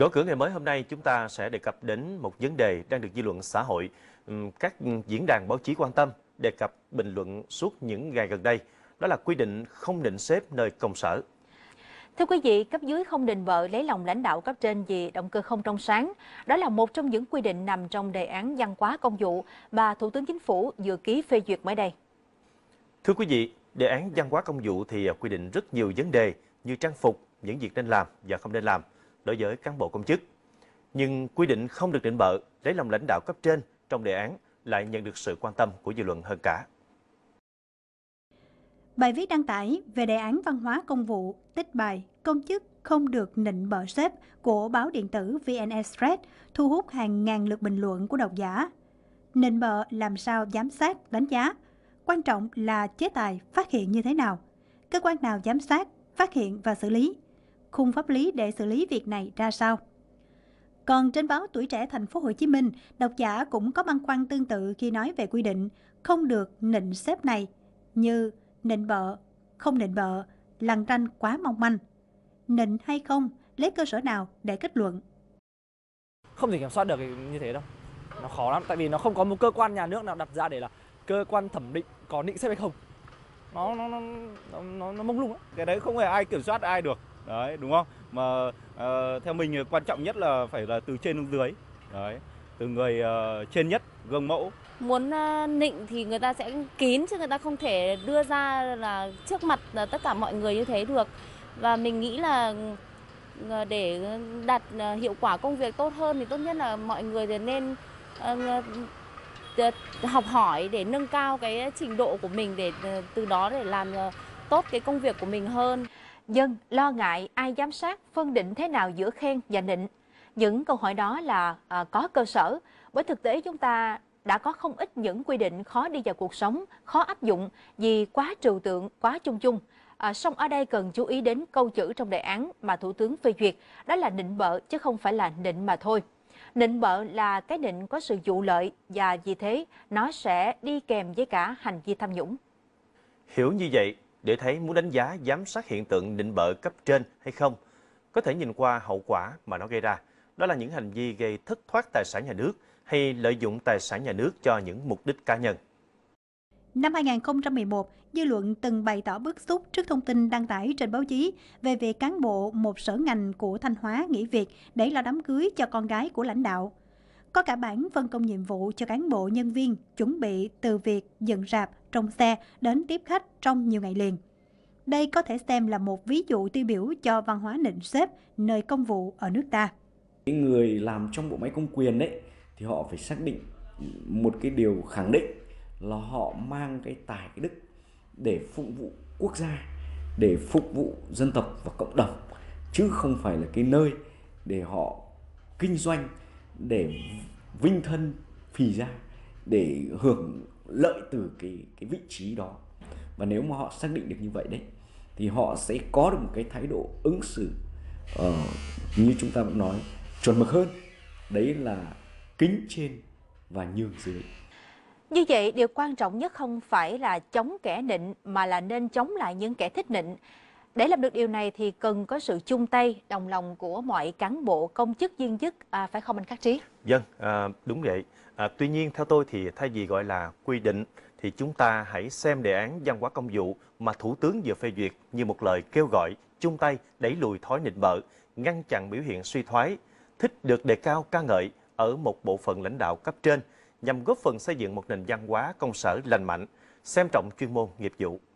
Gõ cửa ngày mới hôm nay chúng ta sẽ đề cập đến một vấn đề đang được dư luận xã hội, các diễn đàn báo chí quan tâm, đề cập bình luận suốt những ngày gần đây, đó là quy định không định xếp nơi công sở. Thưa quý vị, cấp dưới không định vợ lấy lòng lãnh đạo cấp trên vì động cơ không trong sáng. Đó là một trong những quy định nằm trong đề án văn hóa công vụ mà Thủ tướng Chính phủ vừa ký phê duyệt mới đây. Thưa quý vị, đề án văn hóa công vụ thì quy định rất nhiều vấn đề như trang phục, những việc nên làm và không nên làm đối với cán bộ công chức. Nhưng quy định không được định bợ lấy lòng lãnh đạo cấp trên trong đề án lại nhận được sự quan tâm của dư luận hơn cả. Bài viết đăng tải về đề án văn hóa công vụ, tích bài, công chức không được nịnh bợ xếp của báo điện tử VN Express thu hút hàng ngàn lượt bình luận của độc giả. Nịnh bợ làm sao giám sát, đánh giá? Quan trọng là chế tài phát hiện như thế nào? Cơ quan nào giám sát, phát hiện và xử lý? khung pháp lý để xử lý việc này ra sao. Còn trên báo Tuổi trẻ Thành phố Hồ Chí Minh, độc giả cũng có băn khoăn tương tự khi nói về quy định không được nịnh xếp này như nịnh bợ, không nịnh bợ, lằn ranh quá mong manh. Nịnh hay không, lấy cơ sở nào để kết luận? Không thể kiểm soát được như thế đâu. Nó khó lắm, tại vì nó không có một cơ quan nhà nước nào đặt ra để là cơ quan thẩm định có nịnh xếp hay không. Nó nó nó nó, nó, mông lung á, Cái đấy không hề ai kiểm soát ai được đấy đúng không mà uh, theo mình quan trọng nhất là phải là từ trên xuống dưới đấy từ người uh, trên nhất gương mẫu muốn uh, nịnh thì người ta sẽ kín chứ người ta không thể đưa ra là trước mặt là tất cả mọi người như thế được và mình nghĩ là để đạt hiệu quả công việc tốt hơn thì tốt nhất là mọi người nên học hỏi để nâng cao cái trình độ của mình để từ đó để làm tốt cái công việc của mình hơn dân lo ngại ai giám sát phân định thế nào giữa khen và nịnh. Những câu hỏi đó là à, có cơ sở, bởi thực tế chúng ta đã có không ít những quy định khó đi vào cuộc sống, khó áp dụng vì quá trừu tượng, quá chung chung. À, song ở đây cần chú ý đến câu chữ trong đề án mà Thủ tướng phê duyệt, đó là nịnh bợ chứ không phải là nịnh mà thôi. Nịnh bợ là cái nịnh có sự dụ lợi và vì thế nó sẽ đi kèm với cả hành vi tham nhũng. Hiểu như vậy, để thấy muốn đánh giá giám sát hiện tượng định bợ cấp trên hay không, có thể nhìn qua hậu quả mà nó gây ra. Đó là những hành vi gây thất thoát tài sản nhà nước hay lợi dụng tài sản nhà nước cho những mục đích cá nhân. Năm 2011, dư luận từng bày tỏ bức xúc trước thông tin đăng tải trên báo chí về việc cán bộ một sở ngành của Thanh Hóa nghỉ việc để lo đám cưới cho con gái của lãnh đạo. Có cả bản phân công nhiệm vụ cho cán bộ nhân viên chuẩn bị từ việc dựng rạp trong xe đến tiếp khách trong nhiều ngày liền. Đây có thể xem là một ví dụ tiêu biểu cho văn hóa nịnh xếp nơi công vụ ở nước ta. Cái người làm trong bộ máy công quyền đấy thì họ phải xác định một cái điều khẳng định là họ mang cái tài cái đức để phục vụ quốc gia, để phục vụ dân tộc và cộng đồng chứ không phải là cái nơi để họ kinh doanh để vinh thân phì ra để hưởng lợi từ cái cái vị trí đó và nếu mà họ xác định được như vậy đấy thì họ sẽ có được một cái thái độ ứng xử uh, như chúng ta vẫn nói chuẩn mực hơn đấy là kính trên và nhường dưới như vậy điều quan trọng nhất không phải là chống kẻ nịnh mà là nên chống lại những kẻ thích nịnh để làm được điều này thì cần có sự chung tay, đồng lòng của mọi cán bộ, công chức, viên chức, à, phải không anh Khắc Trí? Vâng, à, đúng vậy. À, tuy nhiên theo tôi thì thay vì gọi là quy định thì chúng ta hãy xem đề án văn hóa công vụ mà Thủ tướng vừa phê duyệt như một lời kêu gọi chung tay đẩy lùi thói nịnh bợ, ngăn chặn biểu hiện suy thoái, thích được đề cao ca ngợi ở một bộ phận lãnh đạo cấp trên nhằm góp phần xây dựng một nền văn hóa công sở lành mạnh, xem trọng chuyên môn nghiệp vụ.